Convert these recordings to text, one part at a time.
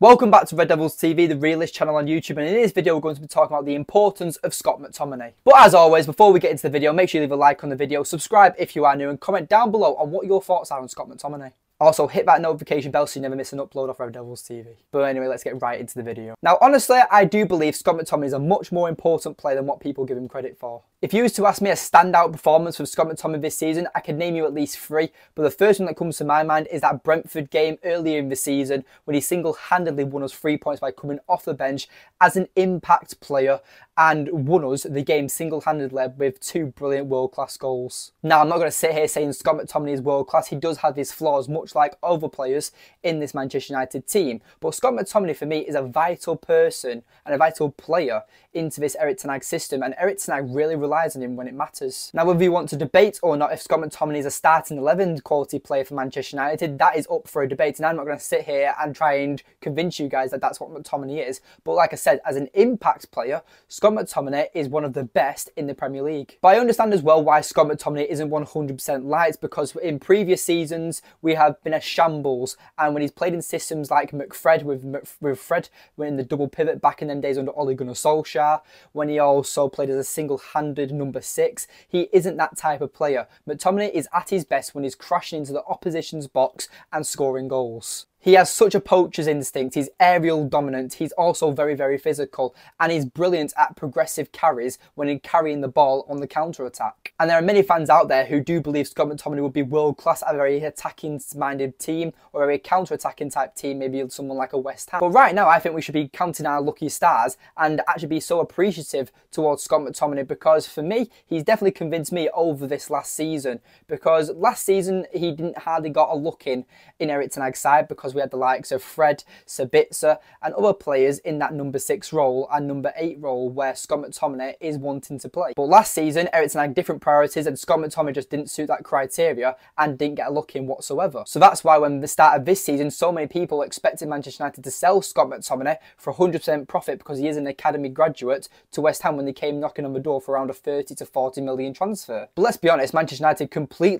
Welcome back to Red Devils TV, the realist channel on YouTube, and in this video we're going to be talking about the importance of Scott McTominay. But as always, before we get into the video, make sure you leave a like on the video, subscribe if you are new, and comment down below on what your thoughts are on Scott McTominay. Also, hit that notification bell so you never miss an upload off Red Devils TV. But anyway, let's get right into the video. Now, honestly, I do believe Scott McTominay is a much more important player than what people give him credit for. If you was to ask me a standout performance from Scott McTominay this season, I could name you at least three, but the first one that comes to my mind is that Brentford game earlier in the season when he single-handedly won us three points by coming off the bench as an impact player and won us the game single handedly with two brilliant world class goals. Now, I'm not going to sit here saying Scott McTominay is world class. He does have his flaws, much like other players in this Manchester United team. But Scott McTominay, for me, is a vital person and a vital player into this Eric Tenag system. And Eric Tenag really relies on him when it matters. Now, whether you want to debate or not if Scott McTominay is a starting 11 quality player for Manchester United, that is up for a debate. And I'm not going to sit here and try and convince you guys that that's what McTominay is. But like I said, as an impact player, Scott Scott McTominay is one of the best in the Premier League. But I understand as well why Scott McTominay isn't 100% liked because in previous seasons we have been a shambles and when he's played in systems like McFred with, Mc, with Fred winning the double pivot back in them days under Ole Gunnar Solskjaer, when he also played as a single-handed number six, he isn't that type of player. McTominay is at his best when he's crashing into the opposition's box and scoring goals. He has such a poacher's instinct. He's aerial dominant. He's also very, very physical. And he's brilliant at progressive carries when he's carrying the ball on the counter attack. And there are many fans out there who do believe Scott McTominay would be world class at a very attacking minded team or a very counter attacking type team, maybe someone like a West Ham. But right now, I think we should be counting our lucky stars and actually be so appreciative towards Scott McTominay because for me, he's definitely convinced me over this last season. Because last season, he didn't hardly got a look in in Eric Tenag's side because we had the likes of Fred, Sabitzer and other players in that number 6 role and number 8 role where Scott McTominay is wanting to play. But last season, Ericsson had different priorities and Scott McTominay just didn't suit that criteria and didn't get a look in whatsoever. So that's why when the start of this season, so many people expected Manchester United to sell Scott McTominay for 100% profit because he is an academy graduate to West Ham when they came knocking on the door for around a 30 to 40 million transfer. But let's be honest, Manchester United completely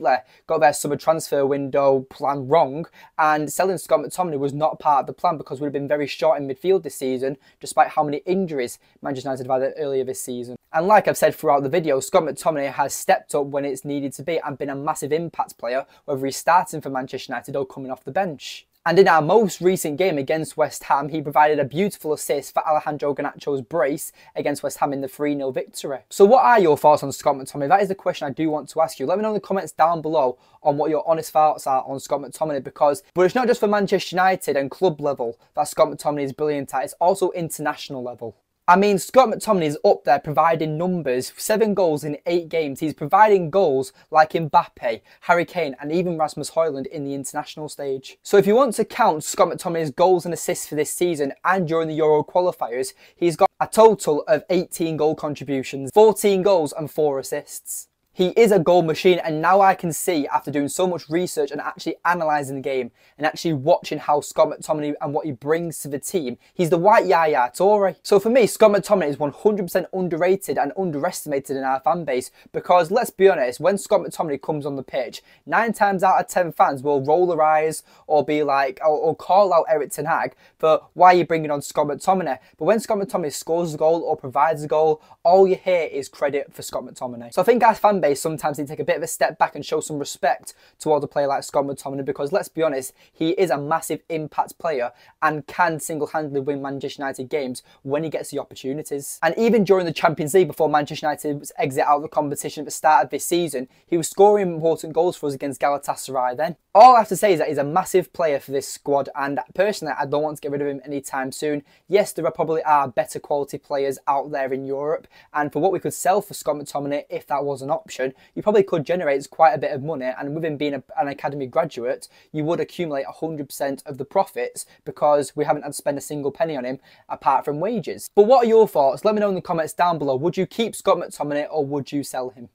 got their summer transfer window plan wrong and selling Scott McTominay was not part of the plan because we'd have been very short in midfield this season, despite how many injuries Manchester United have had earlier this season. And like I've said throughout the video, Scott McTominay has stepped up when it's needed to be and been a massive impact player, whether he's starting for Manchester United or coming off the bench. And in our most recent game against West Ham, he provided a beautiful assist for Alejandro Ganacho's brace against West Ham in the 3 0 victory. So, what are your thoughts on Scott McTominay? That is the question I do want to ask you. Let me know in the comments down below on what your honest thoughts are on Scott McTominay because, but it's not just for Manchester United and club level that Scott McTominay is brilliant at, it's also international level. I mean, Scott McTominay is up there providing numbers, seven goals in eight games. He's providing goals like Mbappe, Harry Kane, and even Rasmus Hoyland in the international stage. So, if you want to count Scott McTominay's goals and assists for this season and during the Euro qualifiers, he's got a total of 18 goal contributions, 14 goals, and 4 assists. He is a goal machine, and now I can see after doing so much research and actually analysing the game and actually watching how Scott McTominay and what he brings to the team, he's the white Yaya Toure. So for me, Scott McTominay is 100% underrated and underestimated in our fan base because let's be honest, when Scott McTominay comes on the pitch, nine times out of ten fans will roll their eyes or be like, or, or call out Eric Ten Hag for why you're bringing on Scott McTominay. But when Scott McTominay scores a goal or provides a goal, all you hear is credit for Scott McTominay. So I think our fan base, sometimes they take a bit of a step back and show some respect towards a player like Scott McTominay because let's be honest, he is a massive impact player and can single-handedly win Manchester United games when he gets the opportunities. And even during the Champions League before Manchester United's exit out of the competition at the start of this season, he was scoring important goals for us against Galatasaray then. All I have to say is that he's a massive player for this squad and personally I don't want to get rid of him anytime soon. Yes, there are probably are better quality players out there in Europe and for what we could sell for Scott McTominay if that was an option option, you probably could generate quite a bit of money. And with him being a, an academy graduate, you would accumulate 100% of the profits because we haven't had to spend a single penny on him apart from wages. But what are your thoughts? Let me know in the comments down below. Would you keep Scott McTominay or would you sell him?